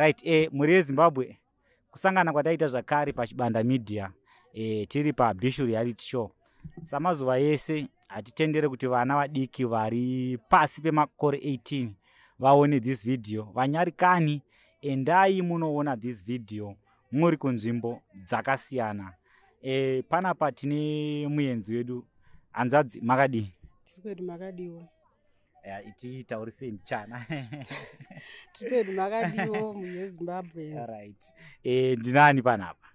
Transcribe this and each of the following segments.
right e, eh, mhuri yezimbabwe kusangana kwataita zvakare pachibanda midhia e, eh, tiri pabishu reality show samazuva yese hatitendere kuti vana vadiki vari pasi pemakore 18 vaone this vhidhiyo vanyari kani endai munoona this vhidhiyo muri kunzvimbo dzakasiyana e, eh, panapa tine muenzi wedu hanzvadzi makadii tiri kwedu makadiwa tiitaurisei mchana tipedu makadiwo muyezimbabwe rit eh, ndinani panapa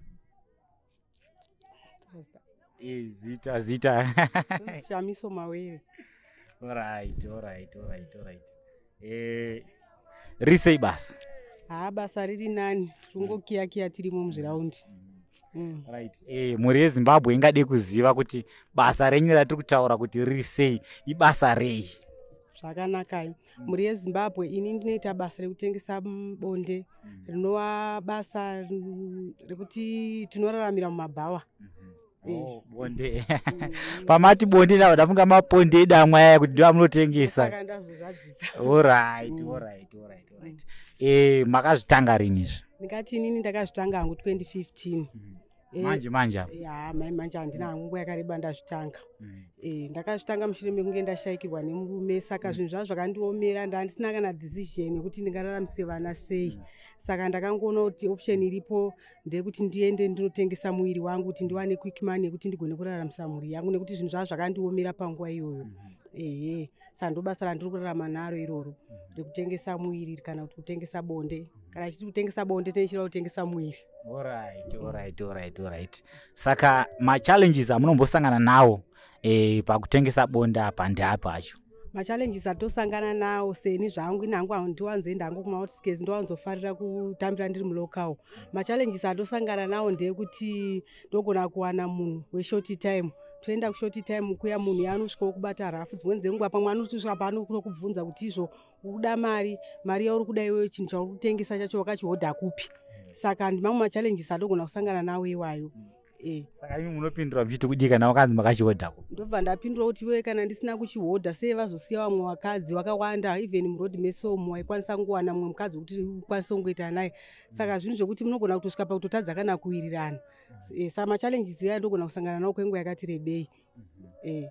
eh, zita zita chamiso mawere orit orit orit orit eh, risei basa haa ah, basa riri nani tirikungokiya kiya tirimo muzviraundi mm. mm. rit mhuri yezimbabwe ingade kuziva kuti basa renyu ratiri kutaura kuti riri sei ibasa rei zvakanakai mhuri mm. yezimbabwe ini ndinoita basa rekutengesa bonde mm-hmm. rinova basa rekuti tinoraramira mumabhawa mm-hmm. oh, bonde mm. pamati bonde nao ndafunga mabonde edamwa yaya kuti ndiva munotengesa orit orit orit orit e makazvitanga rini izvi ndingati inini ndakazvitanga hangu 2015 Eh, manje manje ya mai manje handina hangu mm. yakareba ndazvitanga mm. eh, ndakazvitanga mushure mekunge ndashayikirwa nemurume saka mm. zvinhu zvazvo zvakandiomera ndaa kana dhizizheni yekuti ndingararamisa vana sei saka ndakangoona kuti option iripo ndeyekuti ndiende ndinotengesa muviri wangu kuti ndiwane quick money yekuti ndigone kuraramisa mhuri yangu nekuti zvinhu zvazvo zvakandiomera panguva iyoyo mm-hmm. ehe sandobasa randiri kurarama naro iroro rekutengesa muiri kana kuti kutengesa bonde kana chiti kutengesa bonde tenechira kutengesa muiri orit orit orit orit saka machallenges amunombosangana nawo e, eh, pakutengesa bonde apa ndeapa acho machallenges atosangana nawo seni zvangu inhangu ndiwanze ndangu kumaotskas ndiwanzofarira kutambira ndiri mulocal machallenges atosangana nawo ndeyekuti ndogona kuwana munhu weshorti time toenda kushoti time kuya munhu yaanosvika wokubata rafu dzimweni dzenguva pamwe anotosva paano tokubvunza kuti izvo uda mari mari yauri kuda iweyo chinhu chauri kutengesa chacho wakachihodha kupi hmm. saka ndimamwe machallenges andogona kusangana nawo iwayo mm. E. saka imi munopindura muchiti kudikana wakanzi makachihodhako ndobva ndapindura kuti iwe kana ndisina kuchihodha sei vazosiya vamwe vakadzi vakawanda even murod mesomo aikwanisa kungowana mumwe mukadzi wekuti ukwanisa kungoita naye saka mm. zvinhu zvokuti munogona kutosvika pakutotadza kana kuwirirana mm. e, saka machallenges iya ndogona kusangana nawo kwenguva yakati rebei mm-hmm. e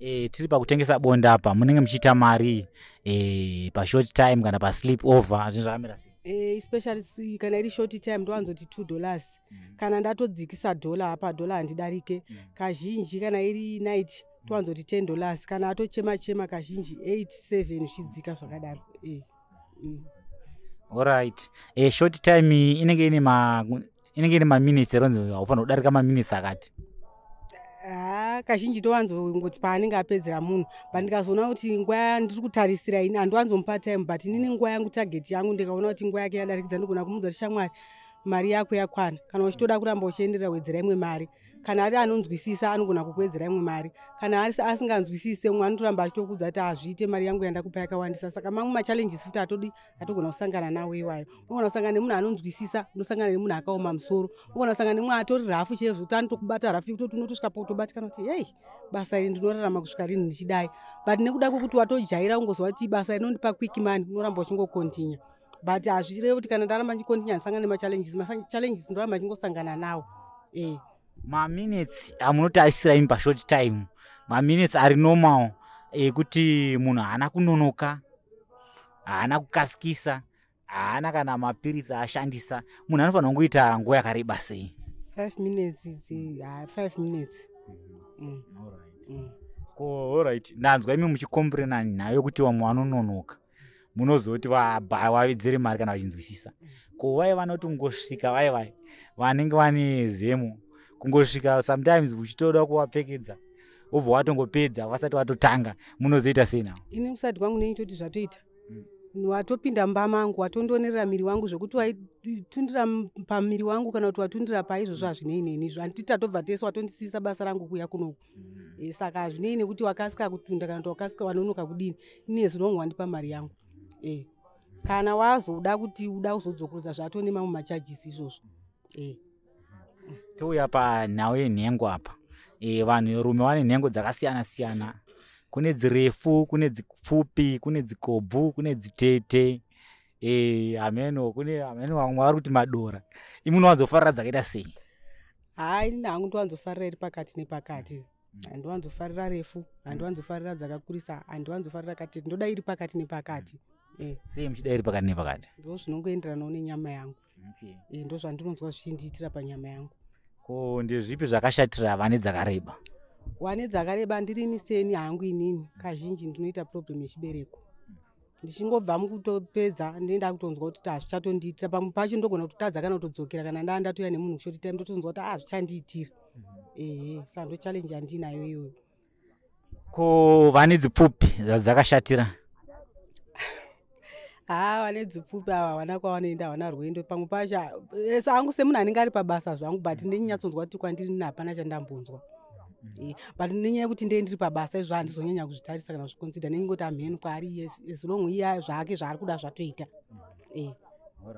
Eh, tiri pakutengesa bonda apa munenge muchiita mari eh, pashort time kana paslip over zvinhu zvakamira sei Eh, especially kana iri shorti time ndowanzoti two dollars mm. kana ndatodzikisa dhola apa dhola handidarike mm. kazhinji kana iri night towanzoti mm. ten dollars kana atochema chema kazhinji eight seven zvichidzika zvakadaro e eh, allright eh, short time inenge ine ma inenge ine maminutes aronzi haufanira kudarika maminutes akati kazhinji ndowanzongoti paanenge apedzera munhu but ndikazoona kuti nguva yandiri kutarisira ini handiwanzomupa time but inini nguva yangu tageti yangu ndikaona kuti nguva yake yadarikidza ndigona kumudza tishamwari mari yako yakwana kana uchitoda kuramba uchienderera wedzera imwe mari mm kana ari anonzwisisa anogona kukwedzera imwe mari kana asinganzwisise mumwe anotoramba achitokudza kuti hazviite mari yangu yandakupa yakawandisa saka mamwe machallenges futi atodi atogona kusangana nawo iwayo unogona kusangana nemunhu anonzwisisa unosangana nemunhu akaoma musoro unogona kusangana nemwe atori rafu chezvo kuti anotokubata rafu ekutoti unotosvika pautobatikana kuti hei basa iri ndinorarama kusvika rinhu ndichidai but nekuda kwekuti watojaira kungozova kuti basa rinondipa quick mani unoramba uchingokontinya but hazvirevi kuti kana ndaramba ndichikontinya handisangana nemachallenges machallenges ndoramba ndichingosangana nawo e eh maminutes amunotarisira ah, imi pashort time maminutes ari normal ekuti munhu haana kunonoka haana kukasikisa haana kana mapiritsi ashandisa munhu anofanira kungoita nguva yakareba sei five minutes izi ah, five minutes mm-hmm. mm. mm. ko olright nanzwa imi muchikomburena nhayo yekuti vamwe vanononoka munozoti vaba vavedzere mari kana vachinzwisisa ko vaiva noti ngosvika vaivai vanenge vane zemo kungosvika sometimes uchitoda kuvapfekedza wobva watongopedza vasati watotanga munozoita sei nawo ini kusati kwangu neichoti zvatoita mm. watopinda mba mangu watondonerera miri wangu zvokuti waitundira pamiri wangu kana kuti watundira paizvozvo hazvinei neniizvo handititi tatobva tese watondisiisa basa rangu kuya kunoku mm. eh, saka hazvinei nekuti wakasika kutunda kana kuti wakasika wanonoka kudini inezinongu wandipa mari yangu e kana wazoda kuti uda kuzodzokorodza zvato nemamwe machajisi izvozvo e touya panhau yenhengo apa e, vanhu rume vane nhengo dzakasiyana siyana kune dzirefu kune dzipfupi kune dzikobvu kune dzitete e hameno kune hameno vamwe vari kuti madora imunowanzofarira dzakaita sei hai ini hangu ndiwanzofarira iri pakati nepakati mm. handiwanzofarira refu handiwanzofarira mm. dzakakurisa handiwanzofarira kati ndoda iri pakati nepakati mm. e. sei muchida iri pakati nepakati ndo zvinongoenderanawo nenyama yangu okay. ndo zvandinonzwa zvichindiitira panyama yangu ko ndezvipi zvakashatira vane dzakareba wane dzakareba ndirini seni hangu inini kazhinji ndinoita problemu yechibereko ndichingobva mukutopedza ndinenda kutonzwa kuti hazvichatondiitira ah, pamwe pacho ndogona kutitadza kana kutodzokera kana ndaa ndatoya nemunhu shoti time ndotonzwa kuti hazvichandiitira ah, mhm. ehe saa ndo chalenji yandinayo iyoyo ko vane dzipfupi zvadzakashatira ha vane dzipfupi ava havana kwavanoenda havana rwendo pamwe pacha eh, sangu semunhu anenge ari pabasa zvangu but mm. ndinyatsonzwa kuti kwandirini hapana chandambonzwa mm. but ndinenyaya kuti ndee ndiri pabasa izvo handizonyanya kuzvitarisa kana zvikonsida nenge ngoti amhen kwaari zilongo iya zvake zvaari kuda zvatoita mm.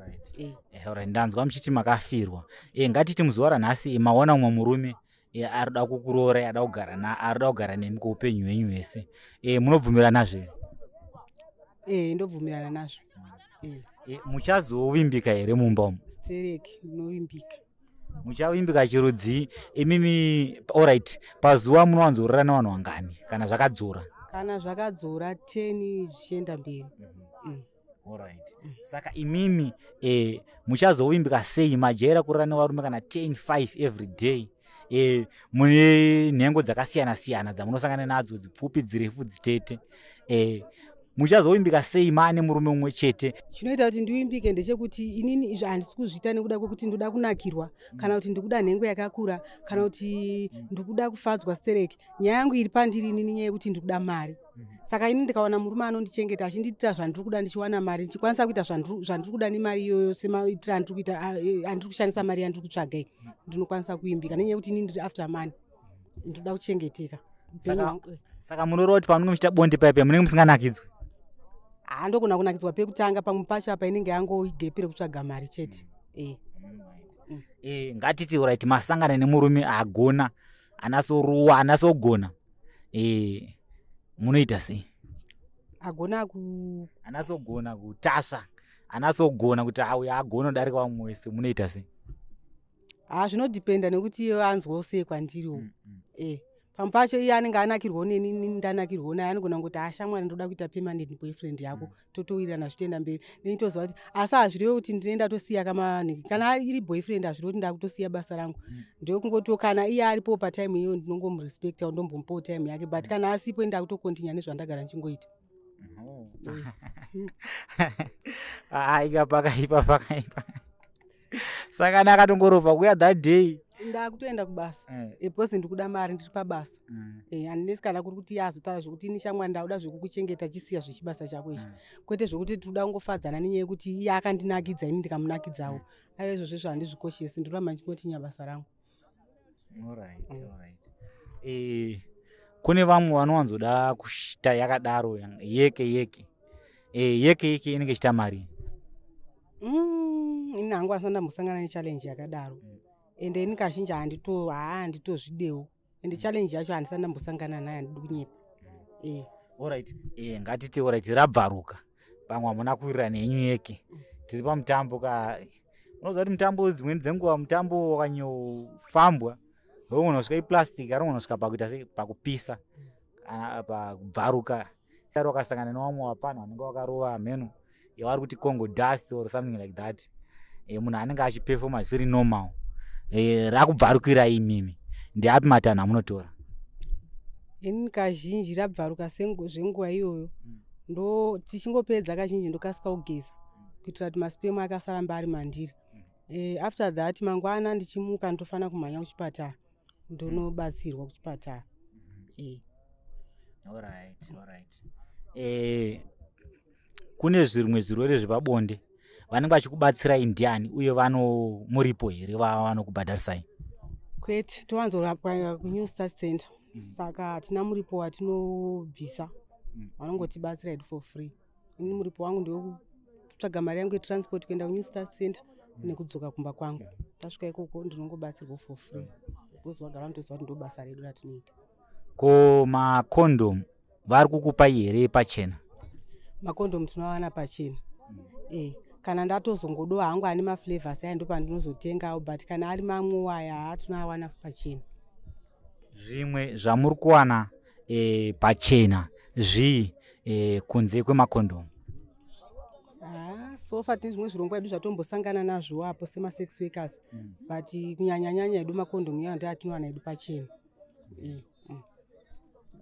rit eh, ndanzwa muchiti makafirwa e ngatiti muzuva ranhasi maona mumwe murume aroda kukurorai ada kugara aroda kugara nemi kweupenyu hwenyu hwese munobvumirana zvere ehe ndobvumirana nazvo eh. Eh, muchazovimbika here mumba umu stereki ndinovimbika muchavimbika chirudzi imimi oright pazuva munowanzorora nevanhu vangani kana zvakadzora kana zvakadzora te zvichienda mberi oriht mhm. mm. mm. saka imimi e, muchazovimbika sei majaira kurora nevarume kana 10 5 every day e, mune nhengo dzakasiyana siyana dzamunosangana nadzo dzipfupi dzirefu dzitete e, muchazoimbika sei maane murume umwe chete chinoita kuti ndiimbike ndechekuti inini izvo handisi kuzviita nekuda kwekuti ndoda kunakirwa kana kuti ndikuda nhengo yakakura kana kuti ndikuda kufadzwa sitereki nyaya yangu iri pandiri inini nyaya yekuti ndikuda mari saka ini ndikawana murume anondichengeta achindiitira zvandiri kuda ndichiwana mari ndichikwanisa kuita zvandiri kuda nemari iyoyo semaitira andiri kuita andiri kushandisa mari yandiri kutsvagai ndinokwanisa kuimbika nenyaya yekuti inini ndiri after mani ndikuda kuchengeteka saka munoreva kuti pamunenge muchita bonde paipa munenge musinganakidzwi handokona kunakidzwa pekutanga pamwe pacho apa inenge yangogepire kutsvaga mari chete e ngatiti oriht masangana nemurume agona anasoruwa anasogona e munoita sei agona ku anasogona kutasva anasogona kuti auya agona kudarika vamwe wese munoita sei ha zvinodhipenda nekuti iye anzwawo sei kwandiriwo mm -hmm. e pambacho iye anenge anakirwo nenini ndanakirwo naye anogona ngoti ashamwari ndoda kuita pemanent boyfriend yako mm. totowirirana zvitoenda mberi ndinitoziva kuti asi hazvirevi kuti ndinoenda tosiya kamaaniki kana iri boyfriend hazvirevi kuti ndakutosiya basa rangu mm. ndokungotiwo kana iye aripo pataimu iyoyo ndinongomurespectawo ndombomupawo taimu yake but kana asipo ndakutokontinya nezvandagara nchingoita aika pakaipa pakaipa saka ndakatongorova kuya that day ndakutoenda kubasa eh. because ndikuda mari ndiri pabasa mm. handinesi eh, kana kuri kuti yazotaura zvekuti ini shamwari ndauda zvekukuchengeta chisiya zvechibasa chako ichi mm. kwete zvekuti tiuda kungofadzana nenyaya yekuti iye akandinakidza ini ndikamunakidzawo mm. aiwa izvozvo zvohandizvikoshesi ndiroramba ndichingotinya basa rangu eh, kune vamwe vanowanzoda kuita yakadaro yeke yeke yeke yeke inenge ichita mari ini hangu asandambosangana nechallenji yakadaro ende ini kazhinji handito haa handitozvidewo ende mm. challenji yacho handisati ndambosangana nayo handidi kunyepa mm. e orit e ngatiti orit rabvaruka pamwe hamuna kuwirira nenyu yeke mm. tiri pamutambo ka unoziva kuti mutambo dzimweni dzenguva mutambo wakanyofambwa rongona kusvika iplastic arongona kusvika pakuita se pakupisa kana pakubvaruka ari wakasangana newamwe wapanhu vanenge wakarova mheno yavari kuti congo dust or something like that munhu anenge achipefoma zvisiri normal Eh, rakubvarukira imimi ndeapi matanho amunotora ini kazhinji rabvaruka zvenguva iyoyo hmm. ndo tichingopedza kazhinji ndokasika kugeza kuitira kuti masipemu akasaramba ari mandiri e, after that mangwana ndichimuka ndotofanira kumhanya kuchipatara ndonobatsirwa kuchipatara hmm. e. Eh. allright, allright. E, kune zvirimwe zvirwere zvepabonde vanenge vachikubatsirai ndiani uye vanomuripo here vavanokubhadharisai kwete towanzorapwa kunew star center mm. saka hatina muripo watinobvisa vanongotibatsira mm. hedu for free ini muripo wangu ndewekutsvaga mari yangu yetransport kuenda kunew star center mm. nekudzoka kumba kwangu mm. tasvika ikoko ndinongobatsirwa for free bcausevagara vanotoziva kuti ndobasa redu ratinoita ko makondom vari kukupai here pachena makondom tinoawana pachena mm. e kana ndatozongodo hangu ane maflavors aya ndo pandinozotengawo but kana ari mamwewaya haatinoawana pachena zvimwe zvamuri kuwana e, pachena zvii e, kunze kwemakondomu ah, sofa tine zvimwe zvirongwa edu zvatombosangana nazvo apo semasex workers mm. but kunyanyanyanya edu makondomu yao nde atinowana edu pachena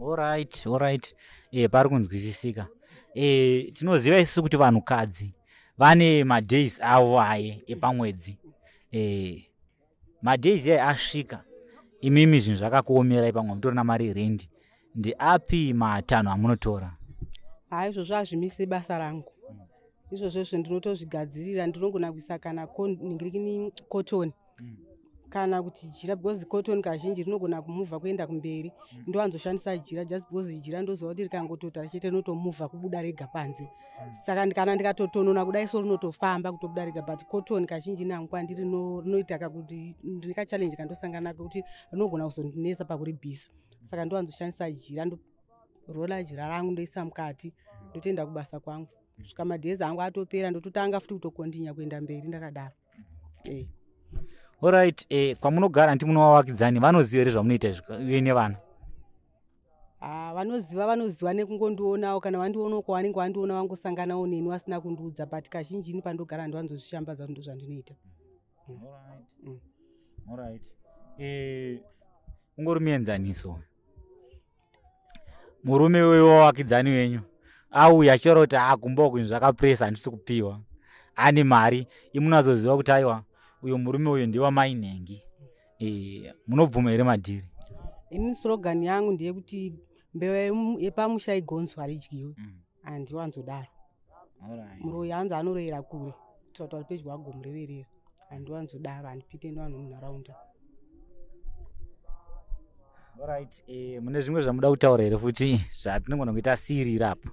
orit eh, mm. mm. orit e, pari kunzwisisika e, tinoziva isusu kuti vanhukadzi vane madays avo aye epamwedzi e madays iyayi asvika imimi zvinhu zvakakuomerai pamwe mutori namari rendi ndeapi matanho amunotora hai izvozvo azvimisi basa rangu izvozvo zvindinotozvigadzirira ndinongonakuisa kana koningirikini kotoni mm kana kuti jira because cotton kazhinji rinogona kumuvha kuenda kumberi mm. ndowanzoshandisa jira just because jira ndozova kuti rikangototara chete rinotomuvha kubuda rega panze mm. saka kana ndikatotonona kudai so rinotofamba kutobuda rega but cotton kazhinji nangwandi rinoita kakuti ndikachallenji kandosangana nako kuti rinogona kuzondinesa pakuribhisa saka ndowanzoshandisa jira ndorola jira rangu ndoisa mukati ndotoenda kubasa kwangu svika madhezi angu atopera ndototanga futi kutokondinya kuenda mberi ndakadaro e eh orit e, eh, kwamunogara handi muno vavakidzani vanoziva here zvamunoita nevana ah, vanoziva vanoziva nekungondionawo kana vandionoko vanenge vandiona vangosanganawo neni vasina kundiudza but kazhinji ni pandogara ndivanzozvishambadza ndo zvandinoita orit ungori muenzaniso murume wewavakidzani wenyu auya achiora kuti agumbawo kunhu zvakapresa handisi kupiwa ane mari imunazoziva kuti aiwa uyo murume uyo ndewamainhengi e, munobvuma here madhiri ini slogan yangu ndeyekuti mbeva yepamusha igonzo haridyiwe mm. handiwanzodaro ah, muroyi hanzi anoroyera kure tsvata ri pedyo agomu reverera handiwanzodaro ah, handipinde nevanhu munharaunda orit e, mune zvimwe zvamuda kutaura here futi zvatinogona kungoita siri rapo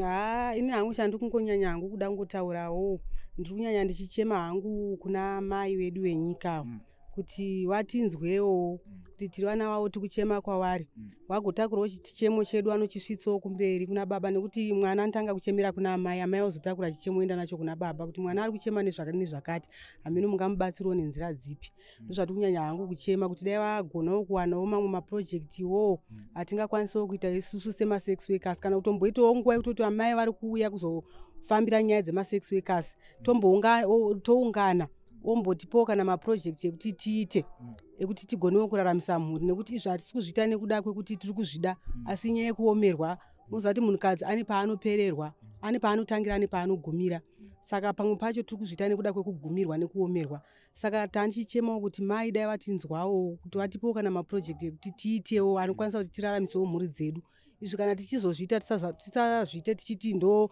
haa ah, ini hangu chandikungonyanya hangu kuda kungotaurawo oh ndiri kunyanya ndichichema hangu kuna mai vedu venyika mm. kuti vatinzwewo mm. kuti tiri vana vavo tikuchema kwavari vagotakurawo mm. chichemo chedu anochisvitsawo kumberi kuna baba nekuti mwana anotanga kuchemera kuna amai amai vozotakura chichemo enda nacho kuna baba kuti mwana ari kuchema nezvakati hamene mungamubatsirawo nenzira dzipi ndozvati kunyanya hangu kuchema kuti dai vagonawo kuwanawo mamwe mapurojektiwo atingakwanisawo kuita isusu semasex workers kana kutomboitawo nguva yekutoti amai vari kuuya kuzo kufambira nyaya dzemasex workers toungana ombotipo kana maprojekt ekuti tiite mm. ekuti tigonewo kuraramisa mhuri nekuti izvi hatisi kuzviita nekuda kwekuti tiri kuzvida mm. asi nyaya yekuomerwa unoziva kuti munhukadzi ane paanopererwa mm. ane paanotangira ane paanogumira saka pamwe pacho tiri kuzviita nekuda kwekugumirwa nekuomerwa saka tanichichemawo kuti mai dai vatinzwawo kuti vatipowo kana maprojekt ekuti tiitewo anokwanisa kuti tiraramisewo mhuri dzedu izvi kana tichizozviita tisazviite tichiti ndo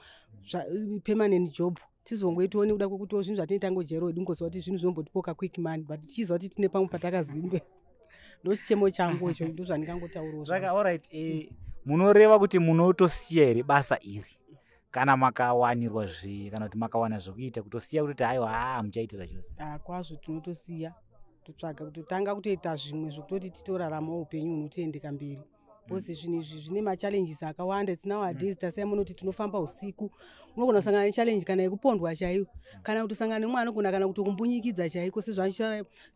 permanent job tizongoitiwo nekuda kwokutiwo zvinhu zvatinoita ngojero wedu ngoziva kuti zvinhu zvinombotipoka quick money but tichiziva kuti tine pamwe patakazimbe ndochichemo changu icho ndo zvandingangotaurawo saka allright eh, munoreva kuti munotosiya here basa iri kana makawanirwa zve kana kuti makawana zvekuita kutosiya kutoti haiwa ha muchaita zvachose a kwazvo tinotosiya totsvaga kutotanga kutoita zvimwe zvekutoti titorarama upenyu hunotiendeka mberi bhozi mm. zvinhu izvi zvine machallenges akawanda its nowadays tasiya munoti tinofamba usiku unogona kusangana nechallenji kana yekupondwa chaiwo kana kutisangana nemumwe anogona kana kuti kumbunyikidza chaiko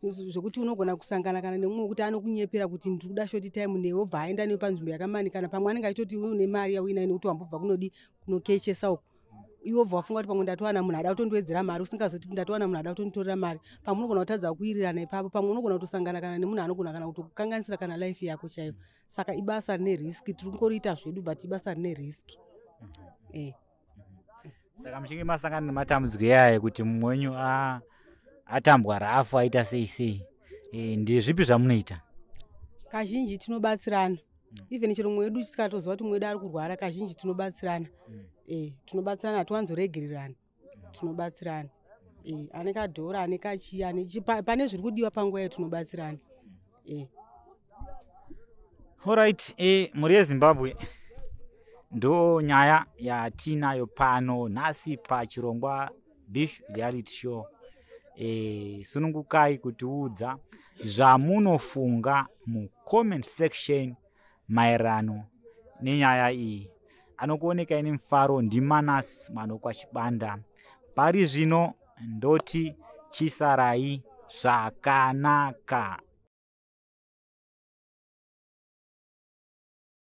sezvzvekuti unogona kusangana kana nemumwe wekuti anokunyepera kuti ndikuda shoti time newe obva aenda newe panzvimbo yakamani kana pamwe anenge achitoti une mari yauinai nekuti wambobva kunodi kunokechesauko iwobva wafunga kuti pamwe ndatowana munhu ada kutondiwedzera mari usingazoti ndatowana munhu ada kutonditorera mari pamwe unogona kutadza kuwirirana ipapo pamwe unogona kutosangana kana nemunhu anogona kana kutokukanganisira kana life yako chaiyo saka ibasa rine risk tiringoriita zvedu but ibasa rine risk e saka muchinge masangana nematambudziko iyaya kuti mwenyu atambwa rafu aita sei sei eh, ndezvipi zvamunoita kazhinji tinobatsirana Mm. even chirongo yedu tikatoziva kuti mwedu ari kurwara kazhinji tinobatsirana e tinobatsirana hatiwanzoregererani tinobatsirana e ane kadhora ane kachiyani pane zviri kudiwa panguva iyo tinobatsirana e allright e mhuri yezimbabwe ndo nyaya yatinayo pano nhasi pachirongwa bish reality show e, sunungukai kutiudza zvamunofunga mucomment section maererano nenyaya iyi anokuoneka ine mufaro ndimanas mwanokwachibanda pari zvino ndoti chisarai zvakanaka